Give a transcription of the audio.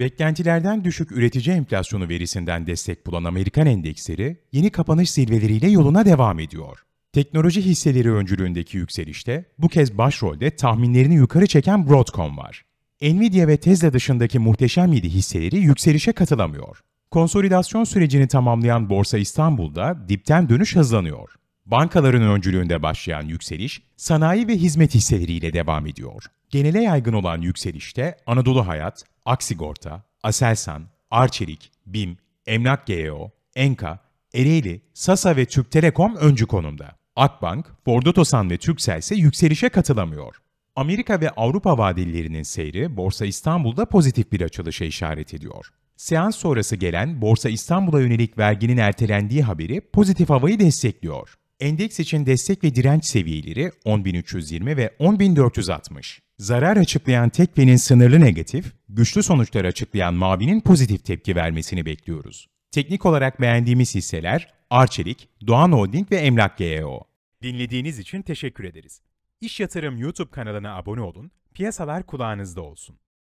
Beklentilerden düşük üretici enflasyonu verisinden destek bulan Amerikan endeksleri yeni kapanış zirveleriyle yoluna devam ediyor. Teknoloji hisseleri öncülüğündeki yükselişte bu kez başrolde tahminlerini yukarı çeken Broadcom var. Nvidia ve Tesla dışındaki muhteşem 7 hisseleri yükselişe katılamıyor. Konsolidasyon sürecini tamamlayan Borsa İstanbul'da dipten dönüş hızlanıyor. Bankaların öncülüğünde başlayan yükseliş, sanayi ve hizmet hisseleriyle devam ediyor. Genele yaygın olan yükselişte Anadolu Hayat, Aksigorta, Aselsan, Arçelik, BİM, Emlak GEO, Enka, Ereğli, Sasa ve Türk Telekom öncü konumda. Akbank, Bordo Tosan ve Türksel ise yükselişe katılamıyor. Amerika ve Avrupa vadelilerinin seyri Borsa İstanbul'da pozitif bir açılışa işaret ediyor. Seans sonrası gelen Borsa İstanbul'a yönelik verginin ertelendiği haberi pozitif havayı destekliyor. Endeks için destek ve direnç seviyeleri 10.320 ve 10.460. Zarar açıklayan Tekfen'in sınırlı negatif, güçlü sonuçlar açıklayan mavinin pozitif tepki vermesini bekliyoruz. Teknik olarak beğendiğimiz hisseler Arçelik, Doğan Holding ve Emlak GEO. Dinlediğiniz için teşekkür ederiz. İş Yatırım YouTube kanalına abone olun, piyasalar kulağınızda olsun.